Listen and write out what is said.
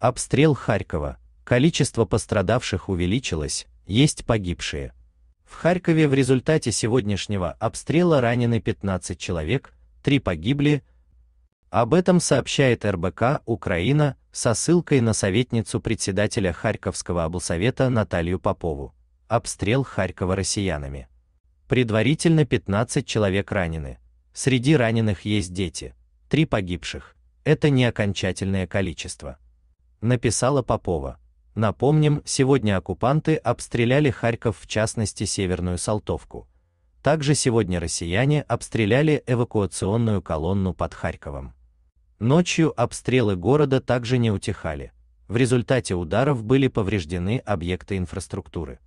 Обстрел Харькова. Количество пострадавших увеличилось, есть погибшие. В Харькове в результате сегодняшнего обстрела ранены 15 человек, 3 погибли. Об этом сообщает РБК Украина со ссылкой на советницу председателя Харьковского облсовета Наталью Попову. Обстрел Харькова россиянами. Предварительно 15 человек ранены. Среди раненых есть дети. Три погибших. Это не окончательное количество написала Попова. Напомним, сегодня оккупанты обстреляли Харьков, в частности Северную Салтовку. Также сегодня россияне обстреляли эвакуационную колонну под Харьковом. Ночью обстрелы города также не утихали. В результате ударов были повреждены объекты инфраструктуры.